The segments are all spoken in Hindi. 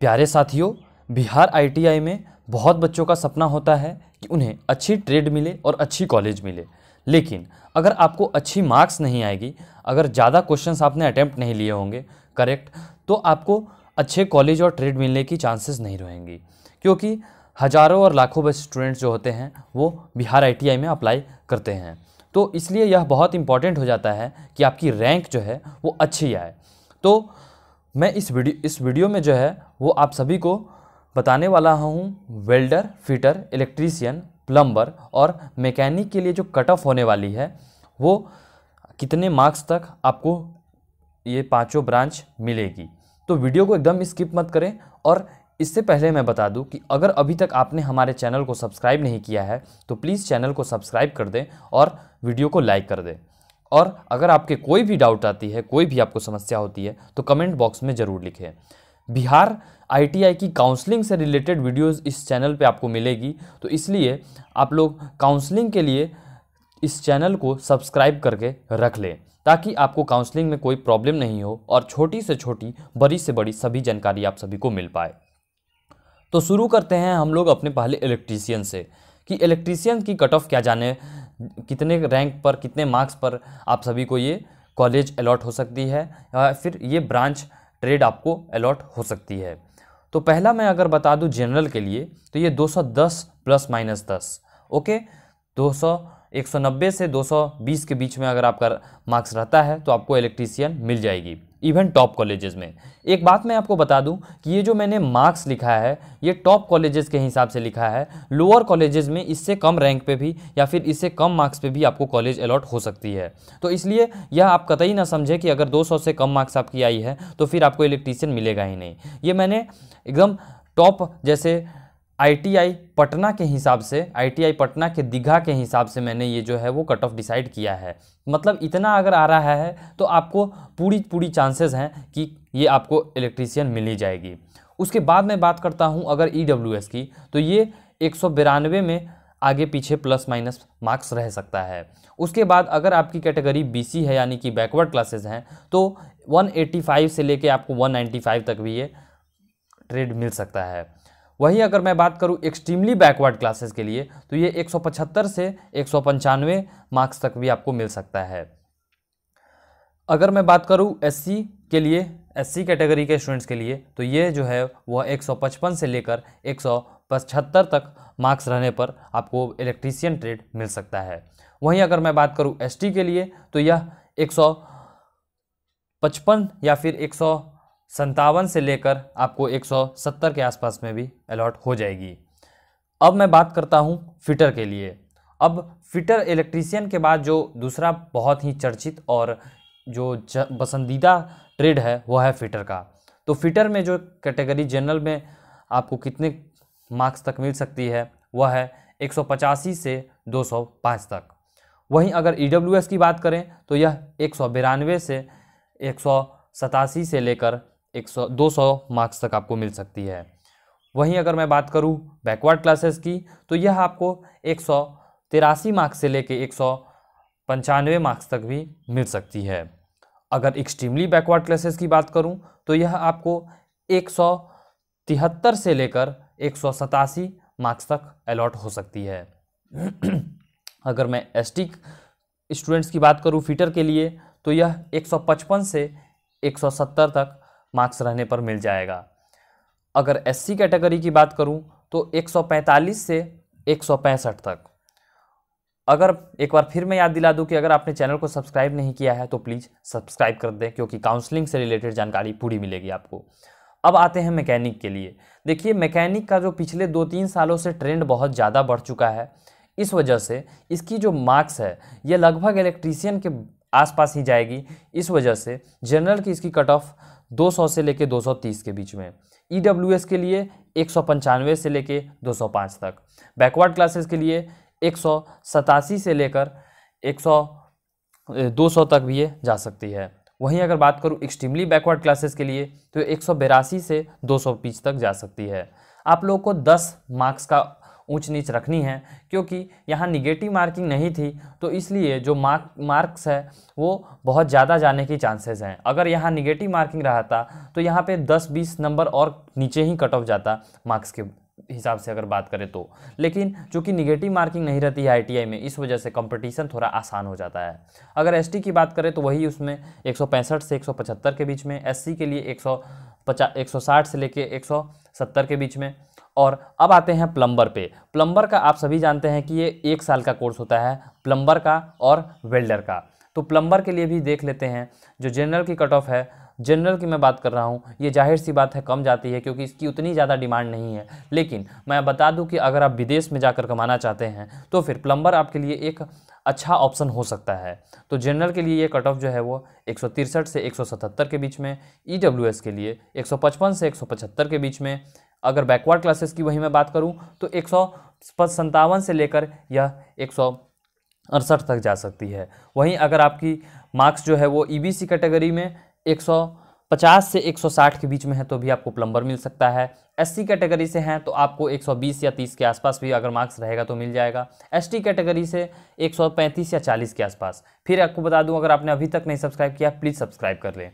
प्यारे साथियों बिहार आईटीआई में बहुत बच्चों का सपना होता है कि उन्हें अच्छी ट्रेड मिले और अच्छी कॉलेज मिले लेकिन अगर आपको अच्छी मार्क्स नहीं आएगी अगर ज़्यादा क्वेश्चंस आपने अटैम्प्ट नहीं लिए होंगे करेक्ट तो आपको अच्छे कॉलेज और ट्रेड मिलने की चांसेस नहीं रहेंगी क्योंकि हज़ारों और लाखों स्टूडेंट्स जो होते हैं वो बिहार आई में अप्लाई करते हैं तो इसलिए यह बहुत इंपॉर्टेंट हो जाता है कि आपकी रैंक जो है वो अच्छी आए तो मैं इस वीडियो इस वीडियो में जो है वो आप सभी को बताने वाला हूँ वेल्डर फिटर इलेक्ट्रीसियन प्लम्बर और मैकेनिक के लिए जो कट ऑफ होने वाली है वो कितने मार्क्स तक आपको ये पांचों ब्रांच मिलेगी तो वीडियो को एकदम स्किप मत करें और इससे पहले मैं बता दूं कि अगर अभी तक आपने हमारे चैनल को सब्सक्राइब नहीं किया है तो प्लीज़ चैनल को सब्सक्राइब कर दें और वीडियो को लाइक कर दें और अगर आपके कोई भी डाउट आती है कोई भी आपको समस्या होती है तो कमेंट बॉक्स में ज़रूर लिखें बिहार आईटीआई की काउंसलिंग से रिलेटेड वीडियोस इस चैनल पे आपको मिलेगी तो इसलिए आप लोग काउंसलिंग के लिए इस चैनल को सब्सक्राइब करके रख लें ताकि आपको काउंसलिंग में कोई प्रॉब्लम नहीं हो और छोटी से छोटी बड़ी से बड़ी सभी जानकारी आप सभी को मिल पाए तो शुरू करते हैं हम लोग अपने पहले इलेक्ट्रीसियन से कि इलेक्ट्रीसियन की कट ऑफ क्या जाने कितने रैंक पर कितने मार्क्स पर आप सभी को ये कॉलेज अलॉट हो सकती है या फिर ये ब्रांच ट्रेड आपको अलॉट हो सकती है तो पहला मैं अगर बता दूं जनरल के लिए तो ये 210 प्लस माइनस 10 ओके 200 190 से 220 के बीच में अगर आपका मार्क्स रहता है तो आपको इलेक्ट्रीशियन मिल जाएगी इवन टॉप कॉलेजेस में एक बात मैं आपको बता दूं कि ये जो मैंने मार्क्स लिखा है ये टॉप कॉलेजेस के हिसाब से लिखा है लोअर कॉलेजेस में इससे कम रैंक पे भी या फिर इससे कम मार्क्स पे भी आपको कॉलेज अलॉट हो सकती है तो इसलिए यह आप कतई ना समझें कि अगर 200 से कम मार्क्स आपकी आई है तो फिर आपको इलेक्ट्रीशियन मिलेगा ही नहीं ये मैंने एकदम टॉप जैसे आईटीआई पटना के हिसाब से आईटीआई पटना के दीघा के हिसाब से मैंने ये जो है वो कट ऑफ डिसाइड किया है मतलब इतना अगर आ रहा है तो आपको पूरी पूरी चांसेस हैं कि ये आपको इलेक्ट्रीशियन मिल ही जाएगी उसके बाद मैं बात करता हूँ अगर ई e की तो ये एक में आगे पीछे प्लस माइनस मार्क्स रह सकता है उसके बाद अगर आपकी कैटेगरी बीसी है यानी कि बैकवर्ड क्लासेस हैं तो 185 से लेके आपको 195 तक भी ये ट्रेड मिल सकता है वहीं अगर मैं बात करूँ एक्सट्रीमली बैकवर्ड क्लासेस के लिए तो ये 175 से एक मार्क्स तक भी आपको मिल सकता है अगर मैं बात करूँ एस के लिए एस कैटेगरी के स्टूडेंट्स के लिए तो ये जो है वह 155 से लेकर एक तक मार्क्स रहने पर आपको इलेक्ट्रीसियन ट्रेड मिल सकता है वहीं अगर मैं बात करूँ एस के लिए तो यह एक 55 या फिर संतावन से लेकर आपको 170 के आसपास में भी अलॉट हो जाएगी अब मैं बात करता हूँ फिटर के लिए अब फिटर इलेक्ट्रीशियन के बाद जो दूसरा बहुत ही चर्चित और जो पसंदीदा ट्रेड है वह है फिटर का तो फिटर में जो कैटेगरी जनरल में आपको कितने मार्क्स तक मिल सकती है वह है एक से 205 तक वहीं अगर ई की बात करें तो यह एक से एक से लेकर एक सौ दो सौ मार्क्स तक आपको मिल सकती है वहीं अगर मैं बात करूँ बैकवर्ड क्लासेस की तो यह आपको एक सौ तिरासी मार्क्स से लेकर एक सौ पंचानवे मार्क्स तक भी मिल सकती है अगर एक्सट्रीमली बैकवर्ड क्लासेस की बात करूं तो यह आपको एक सौ तिहत्तर से लेकर एक सौ सतासी मार्क्स तक अलॉट हो सकती है अगर मैं एस स्टूडेंट्स की बात करूं फीटर के लिए तो यह 155 से 170 तक मार्क्स रहने पर मिल जाएगा अगर एससी कैटेगरी की बात करूं तो 145 से एक तक अगर एक बार फिर मैं याद दिला दूं कि अगर आपने चैनल को सब्सक्राइब नहीं किया है तो प्लीज़ सब्सक्राइब कर दें क्योंकि काउंसलिंग से रिलेटेड जानकारी पूरी मिलेगी आपको अब आते हैं मैकेनिक के लिए देखिए मैकेनिक का जो पिछले दो तीन सालों से ट्रेंड बहुत ज़्यादा बढ़ चुका है इस वजह से इसकी जो मार्क्स है यह लगभग इलेक्ट्रीसियन के आसपास ही जाएगी इस वजह से जनरल की इसकी कट ऑफ 200 से लेके 230 के बीच में ई e के लिए एक से लेके 205 तक बैकवर्ड क्लासेस के लिए एक से लेकर एक 200 तक भी ये जा सकती है वहीं अगर बात करूँ एक्सट्रीमली बैकवर्ड क्लासेस के लिए तो एक से 200 बीच तक जा सकती है आप लोग को 10 मार्क्स का ऊंच नीच रखनी है क्योंकि यहाँ निगेटिव मार्किंग नहीं थी तो इसलिए जो मार्क मार्क्स है वो बहुत ज़्यादा जाने की चांसेस हैं अगर यहाँ निगेटिव मार्किंग रहा था तो यहाँ पे 10-20 नंबर और नीचे ही कट ऑफ जाता मार्क्स के हिसाब से अगर बात करें तो लेकिन चूँकि निगेटिव मार्किंग नहीं रहती है आई में इस वजह से कंपटीशन थोड़ा आसान हो जाता है अगर एस की बात करें तो वही उसमें एक से एक के बीच में एस के लिए एक सौ साठ से लेके 170 के बीच में और अब आते हैं प्लम्बर पे प्लम्बर का आप सभी जानते हैं कि ये एक साल का कोर्स होता है प्लम्बर का और वेल्डर का तो प्लम्बर के लिए भी देख लेते हैं जो जनरल की कट ऑफ है जनरल की मैं बात कर रहा हूँ ये जाहिर सी बात है कम जाती है क्योंकि इसकी उतनी ज़्यादा डिमांड नहीं है लेकिन मैं बता दूँ कि अगर आप विदेश में जाकर कमाना चाहते हैं तो फिर प्लम्बर आपके लिए एक अच्छा ऑप्शन हो सकता है तो जनरल के लिए ये कट ऑफ जो है वो एक से एक के बीच में ई के लिए एक से एक के बीच में अगर बैकवर्ड क्लासेस की वही मैं बात करूं तो एक सौ से लेकर यह एक अड़सठ तक जा सकती है वहीं अगर आपकी मार्क्स जो है वो ई e कैटेगरी में 150 से 160 के बीच में है तो भी आपको प्लम्बर मिल सकता है एससी कैटेगरी से हैं तो आपको 120 या 30 के आसपास भी अगर मार्क्स रहेगा तो मिल जाएगा एसटी कैटेगरी से 135 या 40 के आसपास फिर आपको बता दूं अगर आपने अभी तक नहीं सब्सक्राइब किया प्लीज़ सब्सक्राइब कर लें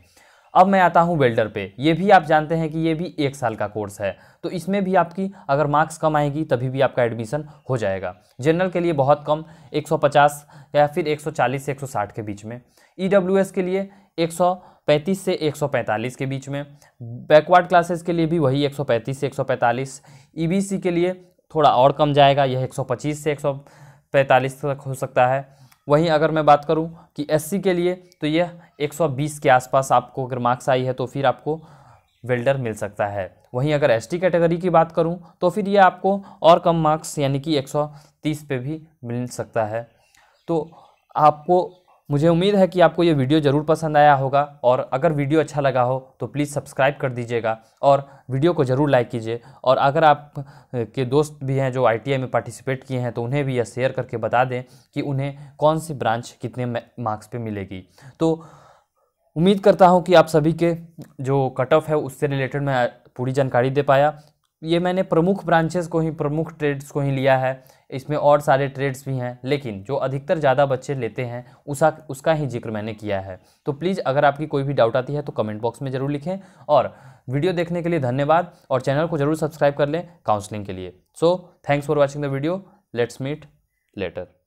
अब मैं आता हूँ वेल्डर पे ये भी आप जानते हैं कि ये भी एक साल का कोर्स है तो इसमें भी आपकी अगर मार्क्स कम आएगी तभी भी आपका एडमिशन हो जाएगा जनरल के लिए बहुत कम 150 या फिर 140 से 160 के बीच में ई e के लिए 135 से 145 के बीच में बैकवर्ड क्लासेस के लिए भी वही 135 से 145 ईबीसी e के लिए थोड़ा और कम जाएगा यह एक से एक तक हो सकता है वहीं अगर मैं बात करूं कि एससी के लिए तो यह 120 के आसपास आपको अगर मार्क्स आई है तो फिर आपको वेल्डर मिल सकता है वहीं अगर एसटी कैटेगरी की बात करूं तो फिर ये आपको और कम मार्क्स यानी कि 130 पे भी मिल सकता है तो आपको मुझे उम्मीद है कि आपको ये वीडियो ज़रूर पसंद आया होगा और अगर वीडियो अच्छा लगा हो तो प्लीज़ सब्सक्राइब कर दीजिएगा और वीडियो को ज़रूर लाइक कीजिए और अगर आप के दोस्त भी हैं जो आई में पार्टिसिपेट किए हैं तो उन्हें भी यह शेयर करके बता दें कि उन्हें कौन सी ब्रांच कितने मार्क्स पर मिलेगी तो उम्मीद करता हूँ कि आप सभी के जो कट ऑफ है उससे रिलेटेड मैं पूरी जानकारी दे पाया ये मैंने प्रमुख ब्रांचेज़ को ही प्रमुख ट्रेड्स को ही लिया है इसमें और सारे ट्रेड्स भी हैं लेकिन जो अधिकतर ज़्यादा बच्चे लेते हैं उसका उसका ही जिक्र मैंने किया है तो प्लीज़ अगर आपकी कोई भी डाउट आती है तो कमेंट बॉक्स में ज़रूर लिखें और वीडियो देखने के लिए धन्यवाद और चैनल को ज़रूर सब्सक्राइब कर लें काउंसलिंग के लिए so thanks for watching the video let's meet letter